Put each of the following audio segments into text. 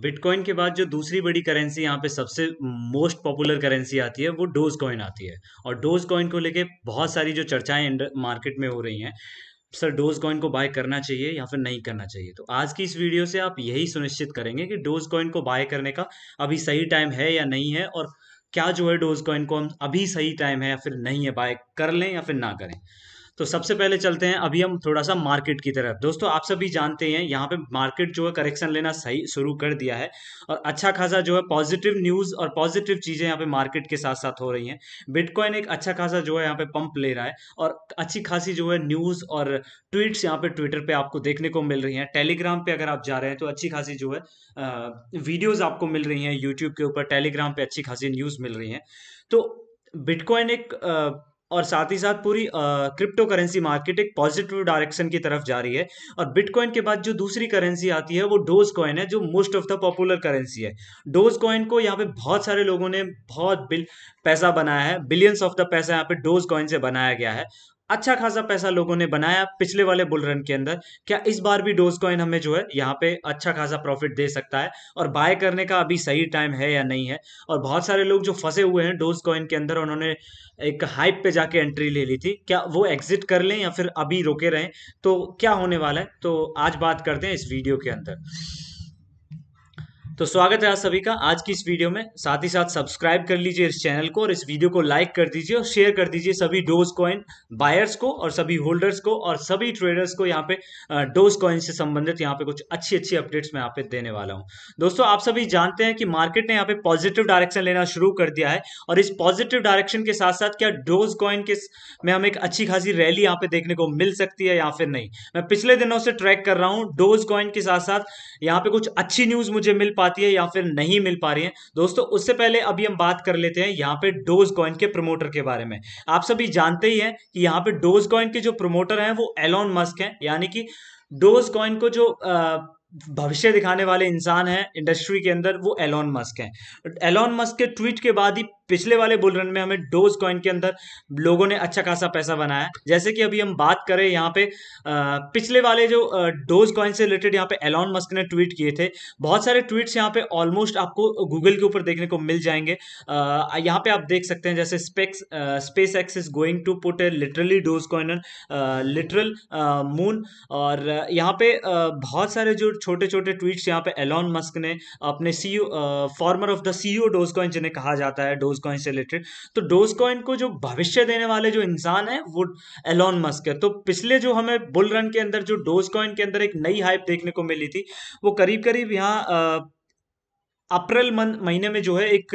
bitcoin के बाद जो दूसरी बड़ी करेंसी यहाँ पे सबसे मोस्ट पॉपुलर करेंसी आती है वो डोज कॉइन आती है और डोज कॉइन को लेके बहुत सारी जो चर्चाएं मार्केट में हो रही हैं सर डोज कॉइन को बाय करना चाहिए या फिर नहीं करना चाहिए तो आज की इस वीडियो से आप यही सुनिश्चित करेंगे कि डोज कॉइन को बाय करने का अभी सही टाइम है या नहीं है और क्या जो है डोज कॉइन को हम अभी सही टाइम है या फिर नहीं है बाय कर लें या फिर ना करें तो सबसे पहले चलते हैं अभी हम थोड़ा सा मार्केट की तरफ दोस्तों आप सभी जानते हैं यहाँ पे मार्केट जो है करेक्शन लेना सही शुरू कर दिया है और अच्छा खासा जो है पॉजिटिव न्यूज़ और पॉजिटिव चीज़ें यहाँ पे मार्केट के साथ साथ हो रही हैं बिटकॉइन एक अच्छा खासा जो है यहाँ पे पंप ले रहा है और अच्छी खासी जो है न्यूज़ और ट्वीट्स यहाँ पे ट्विटर पर आपको देखने को मिल रही हैं टेलीग्राम पर अगर आप जा रहे हैं तो अच्छी खासी जो है वीडियोज़ आपको मिल रही हैं यूट्यूब के ऊपर टेलीग्राम पर अच्छी खासी न्यूज़ मिल रही हैं तो बिटकॉइन एक और साथ ही साथ पूरी क्रिप्टो करेंसी मार्केट एक पॉजिटिव डायरेक्शन की तरफ जा रही है और बिटकॉइन के बाद जो दूसरी करेंसी आती है वो डोज कॉइन है जो most of the popular currency है डोज कॉइन को यहाँ पे बहुत सारे लोगों ने बहुत बिल पैसा बनाया है बिलियंस ऑफ द पैसा यहाँ पे डोज कॉइन से बनाया गया है अच्छा खासा पैसा लोगों ने बनाया पिछले वाले बुल रन के अंदर क्या इस बार भी डोज कॉइन हमें जो है यहाँ पे अच्छा खासा प्रॉफिट दे सकता है और बाय करने का अभी सही टाइम है या नहीं है और बहुत सारे लोग जो फंसे हुए हैं डोज कॉइन के अंदर उन्होंने एक हाइप पे जाके एंट्री ले ली थी क्या वो एग्जिट कर लें या फिर अभी रोके रहें तो क्या होने वाला है तो आज बात करते हैं इस वीडियो के अंदर तो स्वागत है आप सभी का आज की इस वीडियो में साथ ही साथ सब्सक्राइब कर लीजिए इस चैनल को और इस वीडियो को लाइक कर दीजिए और शेयर कर दीजिए सभी डोज कॉइन बायर्स को और सभी होल्डर्स को और सभी ट्रेडर्स को यहाँ पे डोज कॉइन से संबंधित यहाँ पे कुछ अच्छी अच्छी अपडेट्स मैं यहाँ पे देने वाला हूँ दोस्तों आप सभी जानते हैं कि मार्केट ने यहाँ पे पॉजिटिव डायरेक्शन लेना शुरू कर दिया है और इस पॉजिटिव डायरेक्शन के साथ साथ क्या डोज कॉइन के में हमें एक अच्छी खासी रैली यहाँ पे देखने को मिल सकती है या फिर नहीं मैं पिछले दिनों से ट्रैक कर रहा हूँ डोज कॉइन के साथ साथ यहाँ पे कुछ अच्छी न्यूज मुझे मिल पाती पाती है या फिर नहीं मिल पा रही है दोस्तों उससे पहले अभी हम बात कर लेते हैं यहाँ पे डोज कॉइन के प्रमोटर के बारे में आप सभी जानते ही हैं कि यहाँ पे डोज कॉइन के जो प्रमोटर हैं वो एलोन मस्क हैं यानी कि डोज कॉइन को जो आ, भविष्य दिखाने वाले इंसान हैं इंडस्ट्री के अंदर वो एलॉन मस्क हैं एलॉन मस्क के ट्वीट के बाद ही पिछले वाले बुल रन में हमें डोज कॉइन के अंदर लोगों ने अच्छा खासा पैसा बनाया जैसे कि अभी हम बात करें यहाँ पे पिछले वाले जो डोज कॉइन से रिलेटेड यहाँ पे एलॉन मस्क ने ट्वीट किए थे बहुत सारे ट्वीट्स यहाँ पे ऑलमोस्ट आपको गूगल के ऊपर देखने को मिल जाएंगे यहाँ पे आप देख सकते हैं जैसे SpaceX SpaceX is going to put a literally Dogecoin literal moon और यहाँ पे बहुत सारे जो छोटे छोटे ट्वीट्स यहाँ पे एलॉन मस्क ने अपने C former of the C O Dogecoin जिन्हें कहा जाता है डोज कॉइन से रिलेटेड तो डोज कॉइन को जो भविष्य देने वाले जो इंसान है वो एलॉन मस्क है तो पिछले जो हमें बुल रन के अंदर जो डोज कॉइन के अंदर एक नई हाइप देखने को मिली थी वो करीब करीब यहाँ अप्रैल महीने में जो है एक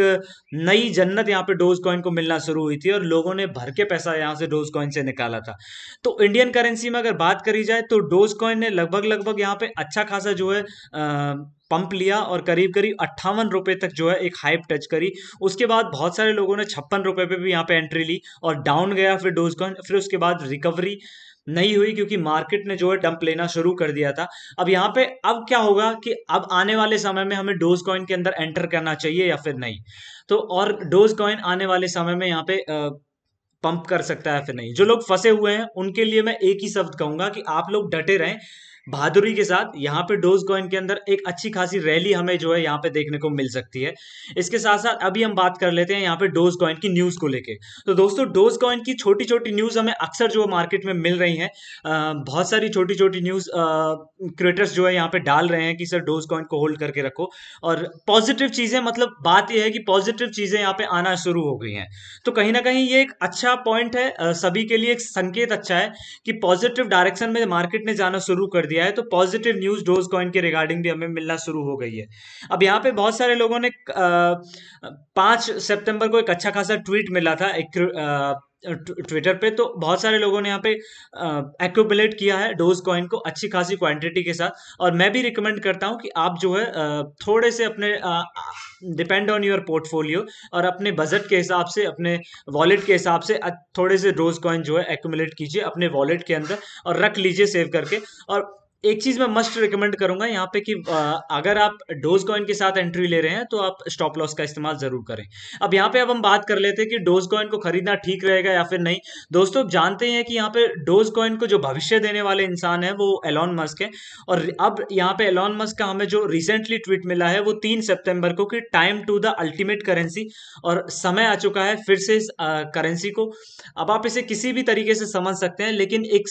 नई जन्नत यहाँ पे डोज कॉइन को मिलना शुरू हुई थी और लोगों ने भर के पैसा यहाँ से डोज कॉइन से निकाला था तो इंडियन करेंसी में अगर बात करी जाए तो डोज कॉइन ने लगभग लगभग यहाँ पे अच्छा खासा जो है पंप लिया और करीब करीब अट्ठावन रुपये तक जो है एक हाइप टच करी उसके बाद बहुत सारे लोगों ने छप्पन रुपये पर भी यहाँ पर एंट्री ली और डाउन गया फिर डोज कॉइन फिर उसके बाद रिकवरी नहीं हुई क्योंकि मार्केट ने जो है डंप लेना शुरू कर दिया था अब यहाँ पे अब क्या होगा कि अब आने वाले समय में हमें डोज कॉइन के अंदर एंटर करना चाहिए या फिर नहीं तो और डोज कॉइन आने वाले समय में यहाँ पे पंप कर सकता है फिर नहीं जो लोग फंसे हुए हैं उनके लिए मैं एक ही शब्द कहूंगा कि आप लोग डटे रहें बहादुरी के साथ यहाँ पे डोज कॉइन के अंदर एक अच्छी खासी रैली हमें जो है यहाँ पे देखने को मिल सकती है इसके साथ साथ अभी हम बात कर लेते हैं यहाँ पे डोज कॉइन की न्यूज़ को लेके तो दोस्तों डोज कॉइन की छोटी छोटी न्यूज़ हमें अक्सर जो मार्केट में मिल रही है बहुत सारी छोटी छोटी न्यूज़ क्रिएटर्स जो है यहाँ पे डाल रहे हैं कि सर डोज कॉइन को होल्ड करके रखो और पॉजिटिव चीज़ें मतलब बात यह है कि पॉजिटिव चीज़ें यहाँ पे आना शुरू हो गई हैं तो कहीं ना कहीं ये एक अच्छा पॉइंट है सभी के लिए एक संकेत अच्छा है कि पॉजिटिव डायरेक्शन में मार्केट ने जाना शुरू कर दिया दिया है तो पॉजिटिव न्यूज डोज कॉइन के रिगार्डिंग भी हमें मिलना शुरू हो गई है अब यहाँ पे बहुत सारे लोगों ने पांच सितंबर को एक अच्छा खासा ट्वीट मिला था एक ट्विटर पे तो बहुत सारे लोगों ने यहाँ पे एक्यूबुलेट किया है डोज कॉइन को अच्छी खासी क्वांटिटी के साथ और मैं भी रिकमेंड करता हूँ कि आप जो है थोड़े से अपने डिपेंड ऑन योर पोर्टफोलियो और अपने बजट के हिसाब से अपने वॉलेट के हिसाब से थोड़े से डोज कॉइन जो है एक्यूमुलेट कीजिए अपने वॉलेट के अंदर और रख लीजिए सेव करके और एक चीज मैं मस्ट रिकमेंड करूंगा यहाँ पे कि अगर आप डोज कॉइन के साथ एंट्री ले रहे हैं तो आप स्टॉप लॉस का इस्तेमाल जरूर करें अब यहाँ पे अब हम बात कर लेते हैं कि डोज कॉइन को खरीदना ठीक रहेगा या फिर नहीं दोस्तों आप जानते हैं कि यहाँ पे डोज कॉइन को जो भविष्य देने वाले इंसान है वो एलॉन मस्क है और अब यहाँ पे एलॉन मस्क का हमें जो रिसेंटली ट्वीट मिला है वो तीन सेप्टेम्बर को कि time to the ultimate currency और समय आ चुका है फिर से इस करेंसी को अब आप इसे किसी भी तरीके से समझ सकते हैं लेकिन एक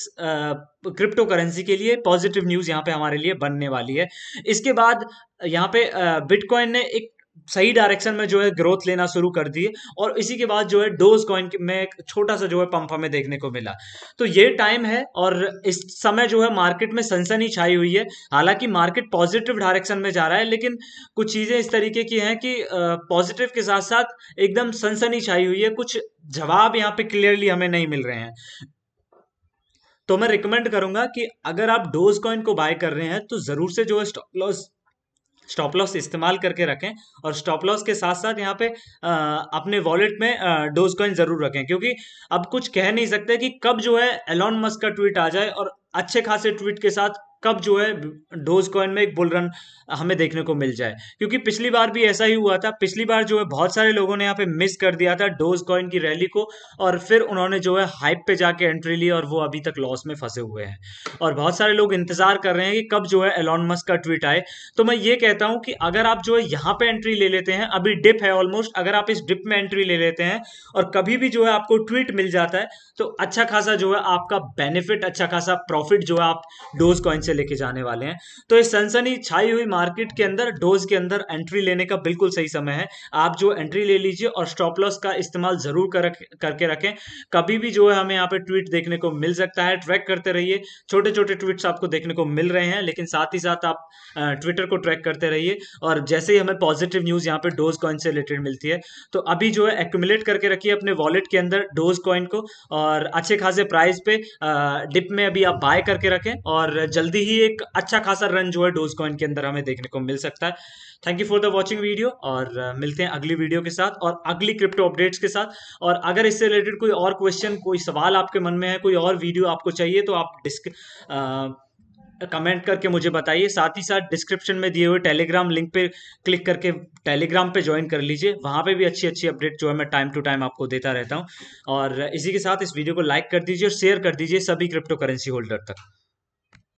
क्रिप्टो करेंसी के लिए पॉजिटिव पॉजिटिव न्यूज़ यहाँ पे हमारे लिए बनने वाली है इसके बाद यहाँ पे बिटकॉइन ने एक सही डायरेक्शन में जो है ग्रोथ लेना शुरू कर दी और इसी के बाद जो है डोज कॉइन में एक छोटा सा जो है पंप हमें देखने को मिला तो ये टाइम है और इस समय जो है मार्केट में सनसनी छाई हुई है हालांकि मार्केट पॉजिटिव डायरेक्शन में जा रहा है लेकिन कुछ चीज़ें इस तरीके की हैं कि पॉजिटिव के साथ साथ एकदम सनसनी छाई हुई है कुछ जवाब यहाँ पे क्लियरली हमें नहीं मिल रहे हैं तो मैं रिकमेंड करूंगा कि अगर आप डोज कॉइन को बाय कर रहे हैं तो ज़रूर से जो है स्टॉप लॉस स्टॉप लॉस इस्तेमाल करके रखें और स्टॉप लॉस के साथ साथ यहाँ पे आ, अपने वॉलेट में डोज कॉइन ज़रूर रखें क्योंकि अब कुछ कह नहीं सकते कि कब जो है एलॉन मस्क का ट्वीट आ जाए और अच्छे खासे ट्वीट के साथ कब जो है डोज कॉइन में एक बुल रन हमें देखने को मिल जाए क्योंकि पिछली बार भी ऐसा ही हुआ था पिछली बार जो है बहुत सारे लोगों ने यहाँ पे मिस कर दिया था डोज कॉइन की रैली को और फिर उन्होंने जो है हाइप पे जाके एंट्री ली और वो अभी तक लॉस में फंसे हुए हैं और बहुत सारे लोग इंतजार कर रहे हैं कि कब जो है एलॉन मस्क का ट्वीट आए तो मैं ये कहता हूँ कि अगर आप जो है यहाँ पर एंट्री ले लेते हैं अभी डिप है ऑलमोस्ट अगर आप इस डिप में एंट्री ले लेते हैं और कभी भी जो है आपको ट्वीट मिल जाता है तो अच्छा खासा जो है आपका बेनिफिट अच्छा खासा प्रॉफिट जो है आप डोज कॉइन से लेके जाने वाले हैं तो इस सनसनी छाई हुई मार्केट के अंदर डोज के अंदर एंट्री लेने का बिल्कुल सही समय है आप जो एंट्री ले लीजिए और स्टॉप लॉस का इस्तेमाल जरूर कर, करके रखें कभी भी जो है हमें यहाँ पे ट्वीट देखने को मिल सकता है ट्रैक करते रहिए छोटे छोटे ट्वीट आपको देखने को मिल रहे हैं लेकिन साथ ही साथ आप ट्विटर को ट्रैक करते रहिए और जैसे ही हमें पॉजिटिव न्यूज़ यहाँ पे डोज कॉइन से रिलेटेड मिलती है तो अभी जो है एक्यूमुलेट करके रखिए अपने वॉलेट के अंदर डोज कॉइन को और अच्छे खासे प्राइस पे डिप में अभी आप बाय करके रखें और जल्दी जल्दी ही एक अच्छा खासा रन जो है डोज कॉइन के अंदर हमें देखने को मिल सकता है thank you for the watching video और uh, मिलते हैं अगली वीडियो के साथ और अगली क्रिप्टो अपडेट्स के साथ और अगर इससे रिलेटेड कोई और क्वेश्चन कोई सवाल आपके मन में है कोई और वीडियो आपको चाहिए तो आप डिस्क कमेंट uh, करके मुझे बताइए साथ ही साथ डिस्क्रिप्शन में दिए हुए टेलीग्राम लिंक पे क्लिक करके टेलीग्राम पे ज्वाइन कर लीजिए वहाँ पे भी अच्छी अच्छी अपडेट जो है मैं टाइम टू टाइम आपको देता रहता हूँ और इसी के साथ इस वीडियो को लाइक कर दीजिए और शेयर कर दीजिए सभी क्रिप्टो करेंसी होल्डर तक